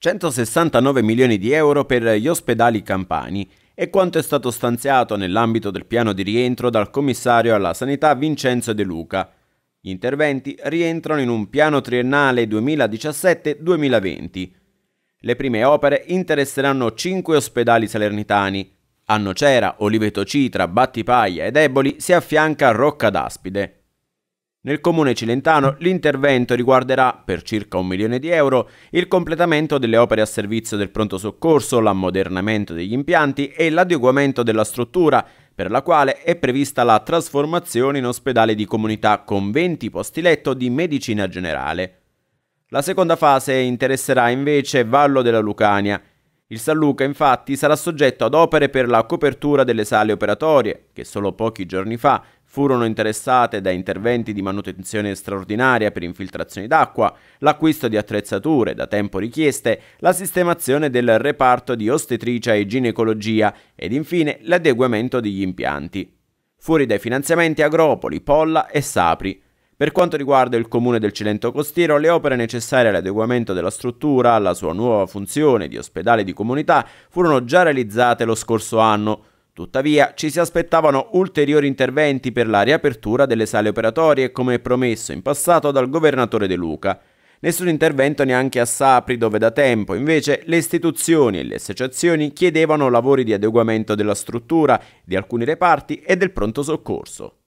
169 milioni di euro per gli ospedali campani e quanto è stato stanziato nell'ambito del piano di rientro dal commissario alla sanità Vincenzo De Luca. Gli interventi rientrano in un piano triennale 2017-2020. Le prime opere interesseranno 5 ospedali salernitani. A Nocera, Oliveto Citra, Battipaglia ed Eboli si affianca Rocca d'Aspide. Nel comune cilentano l'intervento riguarderà, per circa un milione di euro, il completamento delle opere a servizio del pronto soccorso, l'ammodernamento degli impianti e l'adeguamento della struttura, per la quale è prevista la trasformazione in ospedale di comunità con 20 posti letto di medicina generale. La seconda fase interesserà invece Vallo della Lucania, il San Luca infatti sarà soggetto ad opere per la copertura delle sale operatorie, che solo pochi giorni fa Furono interessate da interventi di manutenzione straordinaria per infiltrazioni d'acqua, l'acquisto di attrezzature da tempo richieste, la sistemazione del reparto di ostetricia e ginecologia ed infine l'adeguamento degli impianti. Fuori dai finanziamenti Agropoli, Polla e Sapri. Per quanto riguarda il comune del Cilento Costiero, le opere necessarie all'adeguamento della struttura alla sua nuova funzione di ospedale di comunità furono già realizzate lo scorso anno. Tuttavia ci si aspettavano ulteriori interventi per la riapertura delle sale operatorie come promesso in passato dal governatore De Luca. Nessun intervento neanche a Sapri dove da tempo invece le istituzioni e le associazioni chiedevano lavori di adeguamento della struttura, di alcuni reparti e del pronto soccorso.